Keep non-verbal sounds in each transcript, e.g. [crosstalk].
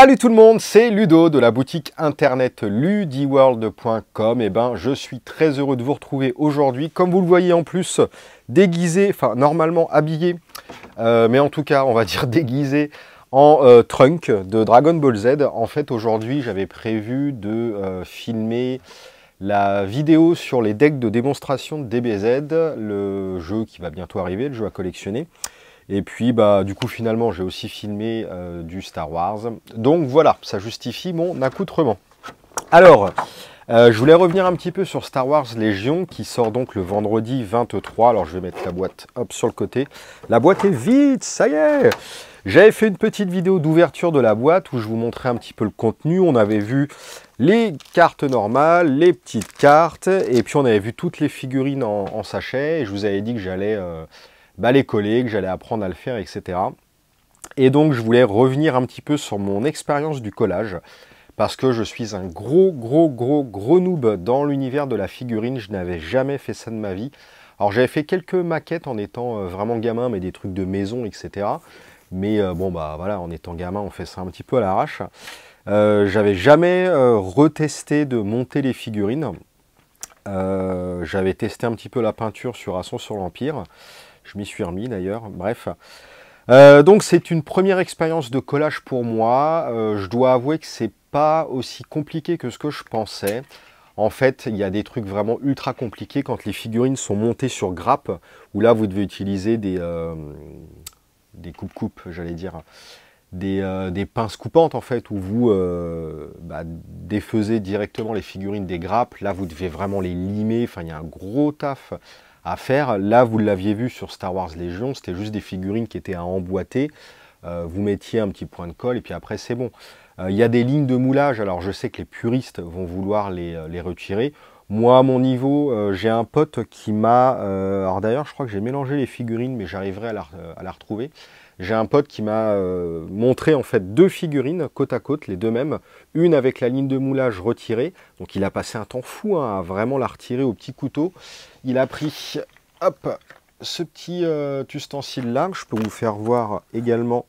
Salut tout le monde, c'est Ludo de la boutique internet ludiworld.com. Et eh ben, je suis très heureux de vous retrouver aujourd'hui. Comme vous le voyez en plus, déguisé, enfin normalement habillé, euh, mais en tout cas, on va [laughs] dire déguisé en euh, trunk de Dragon Ball Z. En fait, aujourd'hui, j'avais prévu de euh, filmer la vidéo sur les decks de démonstration de DBZ, le jeu qui va bientôt arriver, le jeu à collectionner. Et puis, bah, du coup, finalement, j'ai aussi filmé euh, du Star Wars. Donc voilà, ça justifie mon accoutrement. Alors, euh, je voulais revenir un petit peu sur Star Wars Légion qui sort donc le vendredi 23. Alors je vais mettre la boîte hop sur le côté. La boîte est vide, ça y est J'avais fait une petite vidéo d'ouverture de la boîte où je vous montrais un petit peu le contenu. On avait vu les cartes normales, les petites cartes, et puis on avait vu toutes les figurines en, sachet. Et je vous avais dit que j'allais... Euh, bah, les coller, que j'allais apprendre à le faire, etc. Et donc je voulais revenir un petit peu sur mon expérience du collage, parce que je suis un gros, gros, gros, gros noob dans l'univers de la figurine, je n'avais jamais fait ça de ma vie. Alors j'avais fait quelques maquettes en étant euh, vraiment gamin, mais des trucs de maison, etc. Mais euh, bon, bah voilà, en étant gamin, on fait ça un petit peu à l'arrache. Euh, j'avais jamais retesté de monter les figurines. j'avais testé un petit peu la peinture sur Asson sur l'Empire. Je m'y suis remis d'ailleurs, bref. Euh, donc c'est une première expérience de collage pour moi. Euh, je dois avouer que c'est pas aussi compliqué que ce que je pensais. En fait, il y a des trucs vraiment ultra compliqués quand les figurines sont montées sur grappe, où là vous devez utiliser des, euh, des coupes-coupes, j'allais dire, des, pinces coupantes en fait, où vous euh, bah, défaisez directement les figurines des grappes. Là, vous devez vraiment les limer. Enfin, il y a un gros taf à faire. Là, vous l'aviez vu sur Star Wars Légion, c'était juste des figurines qui étaient à emboîter. Euh, vous mettiez un petit point de colle et puis après, c'est bon. Euh, il y a des lignes de moulage, alors je sais que les puristes vont vouloir les, euh, retirer. Moi, à mon niveau, j'ai un pote qui m'a... alors d'ailleurs, je crois que j'ai mélangé les figurines, mais j'arriverai à, à la retrouver. J'ai un pote qui m'a euh, montré en fait deux figurines côte à côte, les deux mêmes, une avec la ligne de moulage retirée, donc il a passé un temps fou hein, à vraiment la retirer au petit couteau. Il a pris hop, ce petit euh, ustensile là, je peux vous faire voir également.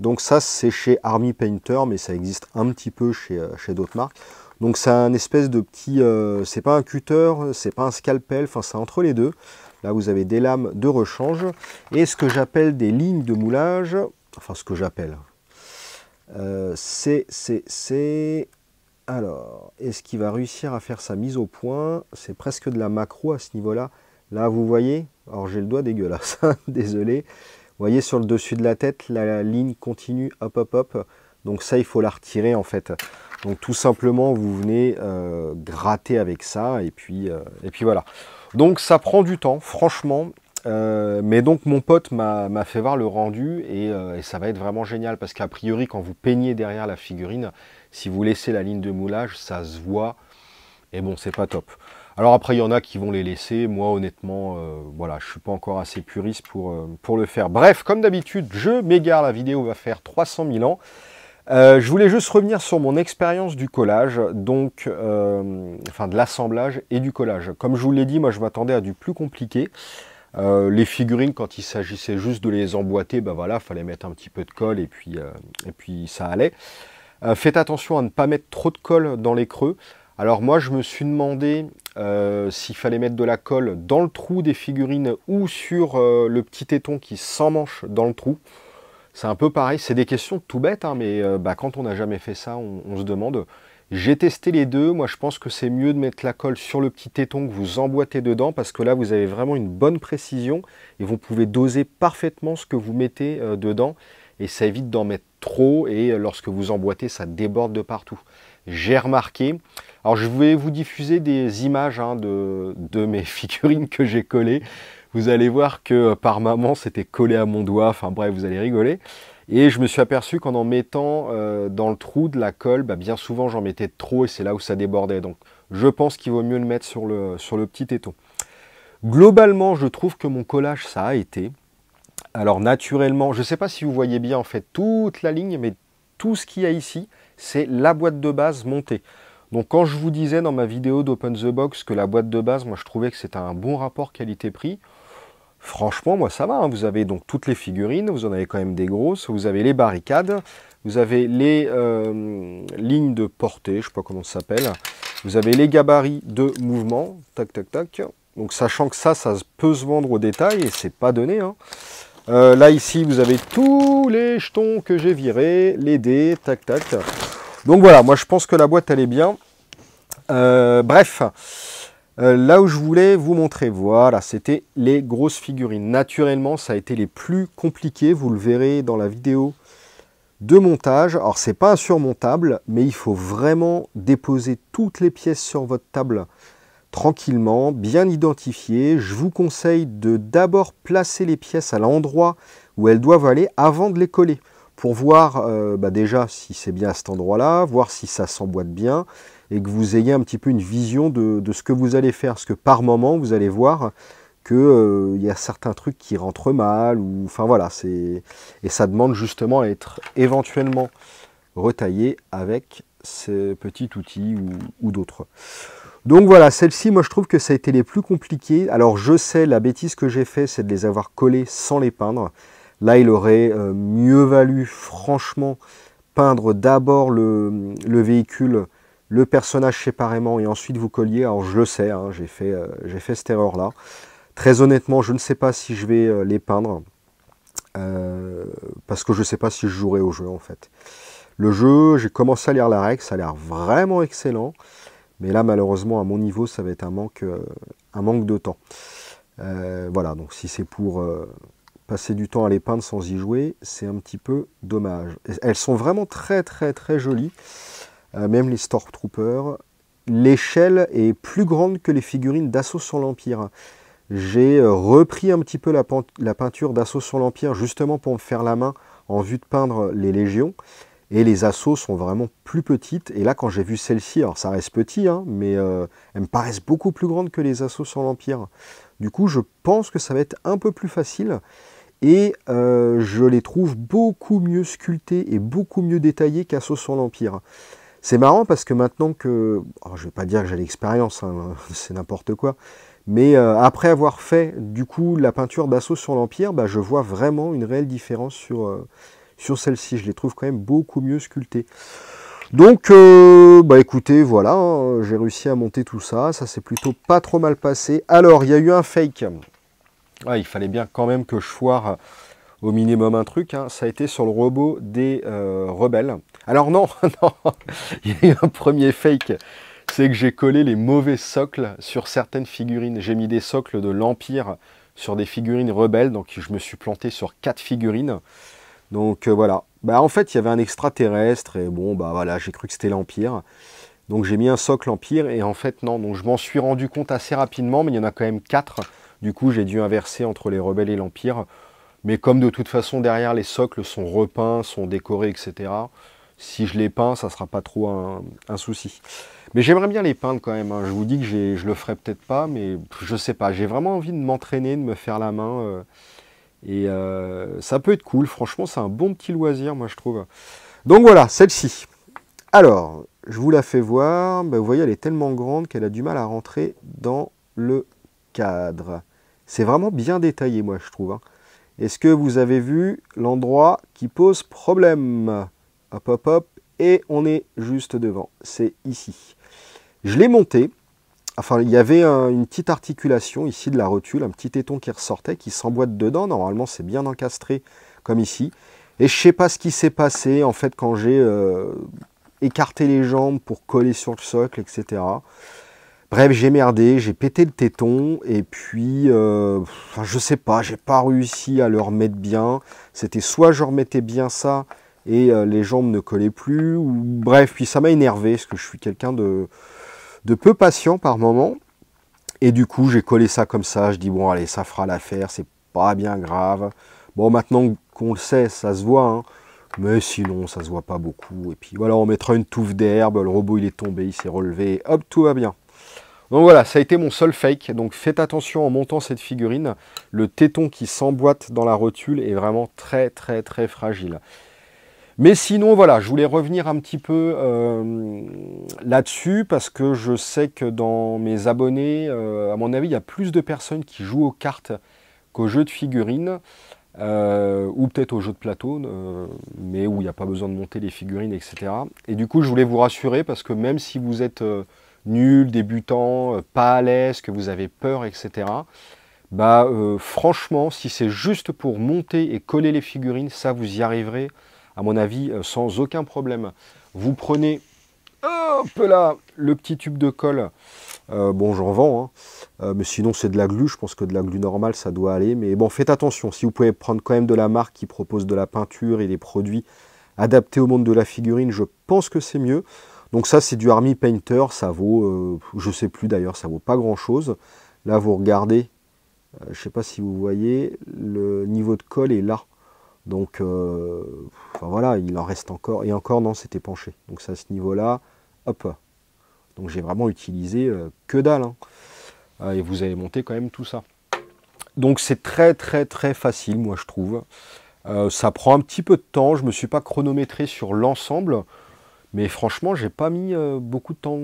Donc ça c'est chez Army Painter, mais ça existe un petit peu chez, euh, d'autres marques. Donc c'est un espèce de petit, c'est pas un cutter, c'est pas un scalpel, enfin c'est entre les deux. Là, vous avez des lames de rechange et ce que j'appelle des lignes de moulage, enfin ce que j'appelle, euh, c'est, c'est, alors, est-ce qu'il va réussir à faire sa mise au point C'est presque de la macro à ce niveau-là. Là, vous voyez, alors j'ai le doigt dégueulasse, [laughs] hein, désolé. Vous voyez sur le dessus de la tête, la, ligne continue, hop, hop, hop. Donc ça, il faut la retirer en fait. Donc tout simplement, vous venez euh, gratter avec ça et puis, euh, et puis voilà. Donc ça prend du temps, franchement. Euh, mais donc mon pote m'a fait voir le rendu euh, et, ça va être vraiment génial parce qu'a priori quand vous peignez derrière la figurine, si vous laissez la ligne de moulage, ça se voit et bon c'est pas top. Alors après il y en a qui vont les laisser, moi honnêtement euh, voilà je suis pas encore assez puriste pour, pour le faire. Bref comme d'habitude je m'égare, la vidéo va faire 300 000 ans. Euh, je voulais juste revenir sur mon expérience du collage, donc euh, enfin de l'assemblage et du collage. Comme je vous l'ai dit, moi je m'attendais à du plus compliqué. Euh, les figurines, quand il s'agissait juste de les emboîter, ben voilà, fallait mettre un petit peu de colle et puis, et puis ça allait. faites attention à ne pas mettre trop de colle dans les creux. Alors moi je me suis demandé s'il fallait mettre de la colle dans le trou des figurines ou sur le petit téton qui s'emmanche dans le trou c'est un peu pareil. C'est des questions tout bêtes, hein, mais euh, bah, quand on n'a jamais fait ça, on, se demande. J'ai testé les deux. Moi, je pense que c'est mieux de mettre la colle sur le petit téton que vous emboîtez dedans parce que là, vous avez vraiment une bonne précision et vous pouvez doser parfaitement ce que vous mettez euh, dedans et ça évite d'en mettre trop et euh, lorsque vous emboîtez, ça déborde de partout. J'ai remarqué. Alors, je vais vous diffuser des images hein, de mes [laughs] figurines que j'ai collées vous allez voir que euh, par maman, c'était collé à mon doigt. Enfin bref, vous allez rigoler. Et je me suis aperçu qu'en en mettant euh, dans le trou de la colle, bah, bien souvent j'en mettais trop et c'est là où ça débordait. Donc je pense qu'il vaut mieux le mettre sur le, sur le petit téton. Globalement, je trouve que mon collage, ça a été. Alors naturellement, je ne sais pas si vous voyez bien en fait toute la ligne, mais tout ce qu'il y a ici, c'est la boîte de base montée. Donc quand je vous disais dans ma vidéo d'Open the Box que la boîte de base, moi je trouvais que c'était un bon rapport qualité-prix, Franchement, moi ça va, hein. vous avez donc toutes les figurines, vous en avez quand même des grosses, vous avez les barricades, vous avez les euh, lignes de portée, je sais pas comment ça s'appelle, vous avez les gabarits de mouvement, tac tac tac, donc sachant que ça, ça peut se vendre au détail et c'est pas donné. Hein. Euh, là ici, vous avez tous les jetons que j'ai virés, les dés, tac tac. Donc voilà, moi je pense que la boîte elle est bien. Euh, bref, euh, là où je voulais vous montrer, voilà, c'était les grosses figurines. Naturellement, ça a été les plus compliqués, vous le verrez dans la vidéo de montage. Alors, c'est pas insurmontable, mais il faut vraiment déposer toutes les pièces sur votre table tranquillement, bien identifiées. Je vous conseille de d'abord placer les pièces à l'endroit où elles doivent aller avant de les coller pour voir euh, bah, déjà si c'est bien à cet endroit-là, voir si ça s'emboîte bien, et que vous ayez un petit peu une vision de, ce que vous allez faire, parce que par moment, vous allez voir qu'il euh, il y a certains trucs qui rentrent mal, ou enfin voilà, et ça demande justement à être éventuellement retaillé avec ce petit outil ou, d'autres. Donc voilà, celle-ci, moi je trouve que ça a été les plus compliquées. Alors je sais, la bêtise que j'ai fait, c'est de les avoir collées sans les peindre. Là, il aurait euh, mieux valu, franchement, peindre d'abord le, véhicule, le personnage séparément, et ensuite vous colliez. Alors, je le sais, hein, j'ai fait, euh, fait cette erreur-là. Très honnêtement, je ne sais pas si je vais euh, les peindre, parce que je ne sais pas si je jouerai au jeu, en fait. Le jeu, j'ai commencé à lire la règle, ça a l'air vraiment excellent. Mais là, malheureusement, à mon niveau, ça va être un manque, un manque de temps. voilà, donc si c'est pour, passer du temps à les peindre sans y jouer, c'est un petit peu dommage. Elles sont vraiment très très très jolies, euh, même les Stormtroopers. L'échelle est plus grande que les figurines d'Assaut sur l'Empire. J'ai euh, repris un petit peu la, peinture d'Assaut sur l'Empire justement pour me faire la main en vue de peindre les Légions. Et les assauts sont vraiment plus petites. Et là, quand j'ai vu celle-ci, alors ça reste petit, hein, mais euh, elles me paraissent beaucoup plus grandes que les assauts sur l'Empire. Du coup, je pense que ça va être un peu plus facile et euh, je les trouve beaucoup mieux sculptés et beaucoup mieux détaillés qu'Assaut sur l'Empire. C'est marrant parce que maintenant que, Je je vais pas dire que j'ai l'expérience, hein, [laughs] c'est n'importe quoi, mais euh, après avoir fait du coup la peinture d'Assaut sur l'Empire, bah, je vois vraiment une réelle différence sur, euh, sur celle-ci. Je les trouve quand même beaucoup mieux sculptés. Donc, bah écoutez, voilà, hein, j'ai réussi à monter tout ça. Ça s'est plutôt pas trop mal passé. Alors, il y a eu un fake il fallait bien quand même que je foire euh, au minimum un truc, hein. ça a été sur le robot des euh, rebelles. Alors non, [laughs] non, il y a eu un premier fake, c'est que j'ai collé les mauvais socles sur certaines figurines. J'ai mis des socles de l'Empire sur des figurines rebelles, donc je me suis planté sur quatre figurines. Donc euh, voilà. Bah, en fait, il y avait un extraterrestre et bon bah voilà, j'ai cru que c'était l'Empire. Donc j'ai mis un socle Empire et en fait non, donc je m'en suis rendu compte assez rapidement, mais il y en a quand même quatre. Du coup, j'ai dû inverser entre les rebelles et l'Empire. Mais comme de toute façon, derrière, les socles sont repeints, sont décorés, etc. Si je les peins, ça ne sera pas trop un, souci. Mais j'aimerais bien les peindre quand même. Hein. Je vous dis que je le ferai peut-être pas, mais je sais pas. J'ai vraiment envie de m'entraîner, de me faire la main. Euh, et euh, ça peut être cool. Franchement, c'est un bon petit loisir, moi, je trouve. Donc voilà, celle-ci. Alors, je vous la fais voir. Ben, vous voyez, elle est tellement grande qu'elle a du mal à rentrer dans le cadre. C'est vraiment bien détaillé, moi, je trouve. Hein. Est-ce que vous avez vu l'endroit qui pose problème Hop, hop, hop. Et on est juste devant. C'est ici. Je l'ai monté. Enfin, il y avait une petite articulation ici de la rotule, un petit téton qui ressortait, qui s'emboîte dedans. Normalement, c'est bien encastré comme ici. Et je ne sais pas ce qui s'est passé, en fait, quand j'ai euh, écarté les jambes pour coller sur le socle, etc. Bref, j'ai merdé, j'ai pété le téton, et puis, euh, enfin, je sais pas, j'ai pas réussi à le remettre bien. C'était soit je remettais bien ça, et euh, les jambes ne collaient plus, ou bref, puis ça m'a énervé, parce que je suis quelqu'un de, de peu patient par moment. Et du coup, j'ai collé ça comme ça, je dis, bon, allez, ça fera l'affaire, c'est pas bien grave. Bon, maintenant qu'on le sait, ça se voit, hein. mais sinon, ça se voit pas beaucoup. Et puis voilà, on mettra une touffe d'herbe, le robot, il est tombé, il s'est relevé, hop, tout va bien. Donc voilà, ça a été mon seul fake. Donc faites attention en montant cette figurine. Le téton qui s'emboîte dans la rotule est vraiment très très très fragile. Mais sinon, voilà, je voulais revenir un petit peu euh, là-dessus parce que je sais que dans mes abonnés, euh, à mon avis, il y a plus de personnes qui jouent aux cartes qu'aux jeux de figurines euh, ou peut-être aux jeux de plateau, mais où il n'y a pas besoin de monter les figurines, etc. Et du coup, je voulais vous rassurer parce que même si vous êtes nul, débutant, euh, pas à l'aise, que vous avez peur, etc. Bah euh, franchement, si c'est juste pour monter et coller les figurines, ça vous y arriverez, à mon avis, euh, sans aucun problème. Vous prenez peu là, le petit tube de colle. bon, j'en vends, hein. mais sinon c'est de la glu, je pense que de la glu normale ça doit aller. Mais bon, faites attention, si vous pouvez prendre quand même de la marque qui propose de la peinture et des produits adaptés au monde de la figurine, je pense que c'est mieux. Donc ça, c'est du Army Painter, ça vaut, euh, je sais plus d'ailleurs, ça vaut pas grand-chose. Là, vous regardez, je euh, je sais pas si vous voyez, le niveau de colle est là. Donc, euh, voilà, il en reste encore. Et encore, non, c'était penché. Donc c'est à ce niveau-là, hop. Donc j'ai vraiment utilisé que dalle. Hein. Ah, et vous avez monté quand même tout ça. Donc c'est très très très facile, moi je trouve. ça prend un petit peu de temps, je ne me suis pas chronométré sur l'ensemble. Mais franchement, j'ai pas mis euh, beaucoup de temps,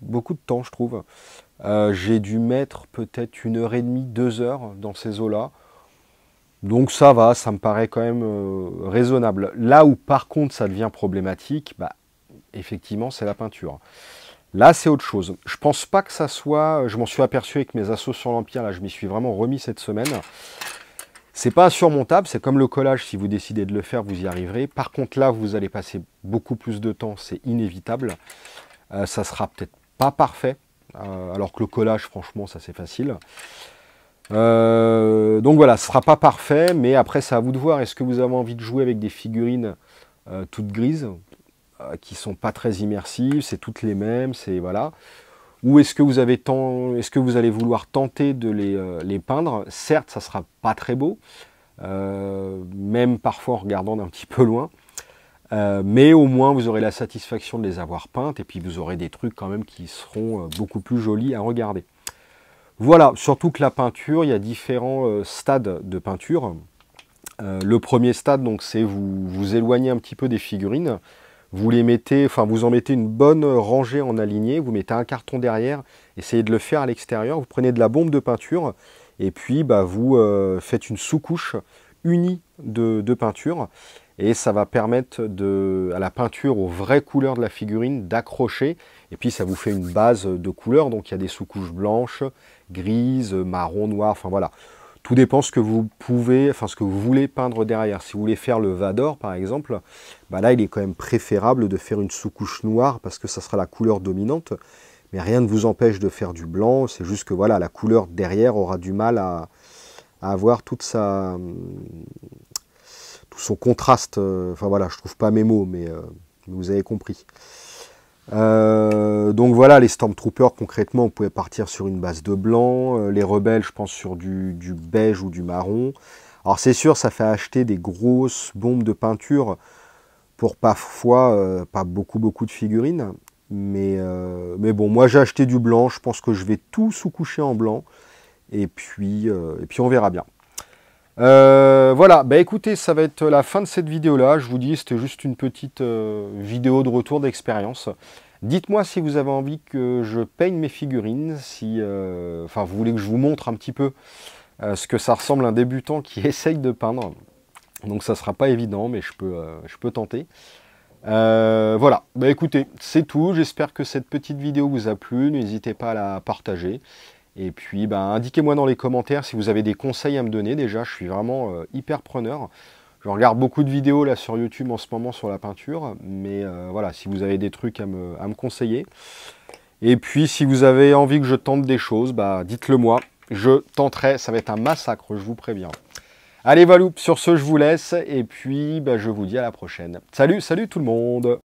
beaucoup de temps, je trouve. Euh, j'ai dû mettre peut-être une heure et demie, deux heures dans ces eaux-là. Donc ça va, ça me paraît quand même euh, raisonnable. Là où par contre ça devient problématique, bah, effectivement, c'est la peinture. Là, c'est autre chose. Je pense pas que ça soit. Je m'en suis aperçu avec mes assauts sur l'Empire, là, je m'y suis vraiment remis cette semaine. C'est pas insurmontable, c'est comme le collage, si vous décidez de le faire, vous y arriverez. Par contre, là, vous allez passer beaucoup plus de temps, c'est inévitable. Euh, ça sera peut-être pas parfait, euh, alors que le collage, franchement, ça c'est facile. Euh, donc voilà, ce sera pas parfait, mais après c'est à vous de voir. Est-ce que vous avez envie de jouer avec des figurines toutes grises, qui sont pas très immersives, c'est toutes les mêmes, c'est voilà. Ou est-ce que vous avez tant, est-ce que vous allez vouloir tenter de les, les peindre Certes, ça sera pas très beau, même parfois en regardant d'un petit peu loin, euh, mais au moins, vous aurez la satisfaction de les avoir peintes et puis vous aurez des trucs quand même qui seront euh, beaucoup plus jolis à regarder. Voilà, surtout que la peinture, il y a différents euh, stades de peinture. le premier stade, donc, c'est vous vous éloignez un petit peu des figurines. Vous les mettez, enfin, vous en mettez une bonne rangée en alignée, Vous mettez un carton derrière. Essayez de le faire à l'extérieur. Vous prenez de la bombe de peinture et puis, bah, vous faites une sous-couche unie de, peinture et ça va permettre de, à la peinture aux vraies couleurs de la figurine d'accrocher et puis ça vous fait une base de couleurs donc il y a des sous-couches blanches, grises, marron, noir, enfin voilà. Tout dépend ce que vous pouvez, enfin ce que vous voulez peindre derrière. Si vous voulez faire le Vador par exemple, bah là il est quand même préférable de faire une sous-couche noire parce que ça sera la couleur dominante. Mais rien ne vous empêche de faire du blanc, c'est juste que voilà, la couleur derrière aura du mal à, à avoir toute sa, son contraste. Euh, enfin voilà, je trouve pas mes mots, mais euh, vous avez compris. Euh, donc voilà, les Stormtroopers, concrètement, on pouvait partir sur une base de blanc. les rebelles, je pense, sur du, du beige ou du marron. Alors c'est sûr, ça fait acheter des grosses bombes de peinture pour parfois pas beaucoup, beaucoup de figurines. Mais, mais bon, moi j'ai acheté du blanc. Je pense que je vais tout sous-coucher en blanc. Et puis, et puis on verra bien. Euh, voilà, bah écoutez, ça va être la fin de cette vidéo-là. Je vous dis, c'était juste une petite euh, vidéo de retour d'expérience. Dites-moi si vous avez envie que je peigne mes figurines, si, euh, vous voulez que je vous montre un petit peu ce que ça ressemble à un débutant qui [laughs] essaye de peindre. Donc ça ne sera pas évident, mais je peux, je peux tenter. voilà, bah écoutez, c'est tout. J'espère que cette petite vidéo vous a plu. N'hésitez pas à la partager. Et puis, ben, indiquez-moi dans les commentaires si vous avez des conseils à me donner. Déjà, je suis vraiment euh, hyper preneur. Je regarde beaucoup de vidéos là sur YouTube en ce moment sur la peinture. Mais euh, voilà, si vous avez des trucs à me, conseiller. Et puis, si vous avez envie que je tente des choses, bah, dites-le moi. Je tenterai. Ça va être un massacre, je vous préviens. Allez, valoupe. sur ce, je vous laisse. Et puis, bah, je vous dis à la prochaine. Salut, salut tout le monde